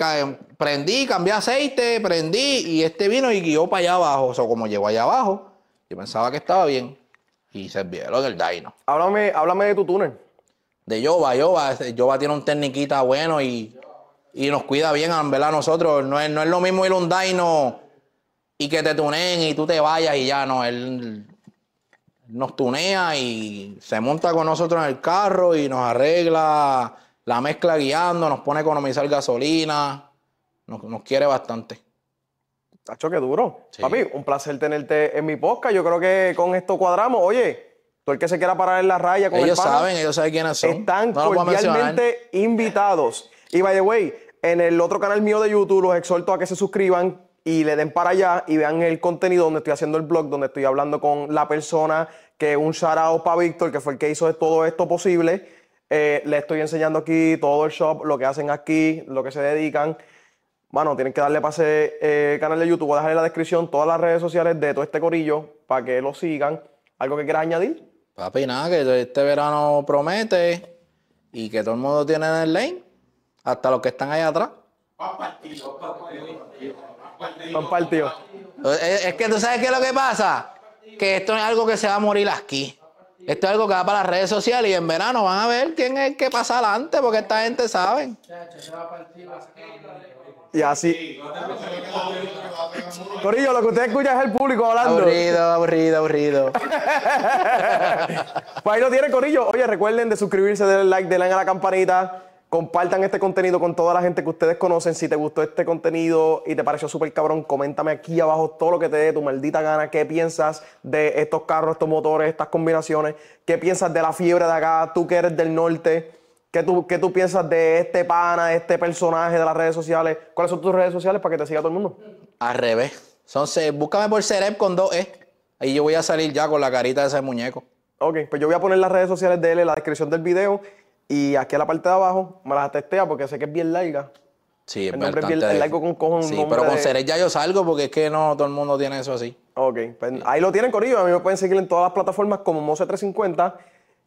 prendí, cambié aceite, prendí y este vino y guió para allá abajo. So, como llegó allá abajo, yo pensaba que estaba bien y se lo del Daino. Háblame, háblame de tu túnel. De Yoba, Yoba. Yoba tiene un tecniquita bueno y, nos cuida bien, a Nosotros no es, no es lo mismo ir a un Daino y que te tuneen y tú te vayas y ya no. Él nos tunea y se monta con nosotros en el carro y nos arregla la mezcla guiando, nos pone a economizar gasolina. nos quiere bastante. Tacho, qué duro. Papi, un placer tenerte en mi podcast. Yo creo que con esto cuadramos. Oye, tú el que se quiera parar en la raya con ellos el saben, ellos saben quiénes son. Están cordialmente invitados. Y by the way, en el otro canal mío de YouTube los exhorto a que se suscriban y le den para allá y vean el contenido donde estoy haciendo el blog, donde estoy hablando con la persona que es un shout out para Víctor, que fue el que hizo todo esto posible. Eh, le estoy enseñando aquí todo el shop, lo que hacen aquí, lo que se dedican. Bueno, tienen que darle pase eh, canal de YouTube. Voy a dejar en la descripción todas las redes sociales de todo este corillo para que lo sigan. ¿Algo que quieras añadir? Papi, nada, que este verano promete y que todo el mundo tiene en el lane, hasta los que están ahí atrás. Van partido, eh, eh, Es, que tú sabes qué es lo que pasa. Que esto es algo que se va a morir aquí. Esto es algo que va para las redes sociales y en verano van a ver quién es el que pasa adelante, porque esta gente sabe. Y así. Corillo, lo que usted escucha es el público hablando. Aburrido, aburrido, aburrido. *laughs* pues ahí lo tiene, Corillo. Oye, recuerden de suscribirse, darle like, denle a la campanita. Compartan este contenido con toda la gente que ustedes conocen. Si te gustó este contenido y te pareció súper cabrón, coméntame aquí abajo todo lo que te dé tu maldita gana. ¿Qué piensas de estos carros, estos motores, estas combinaciones? ¿Qué piensas de la fiebre de acá? Tú que eres del norte. ¿Qué tú, ¿Qué tú piensas de este pana, de este personaje de las redes sociales? ¿Cuáles son tus redes sociales para que te siga todo el mundo? Al revés. Entonces, búscame por Cereb con dos e Ahí yo voy a salir ya con la carita de ese muñeco. Ok, pues yo voy a poner las redes sociales de él en la descripción del video. Y aquí en la parte de abajo me las testea porque sé que es bien larga. Sí, es Sí, pero con Cereb ya yo salgo porque es que no todo el mundo tiene eso así. Ok, pues ahí lo tienen, Corillo. A mí me pueden seguir en todas las plataformas como Mose350.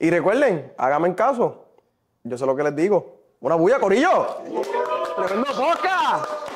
Y recuerden, háganme en caso. Yo sé lo que les digo. ¡Una bulla, corillo! ¡Tremendo podcast!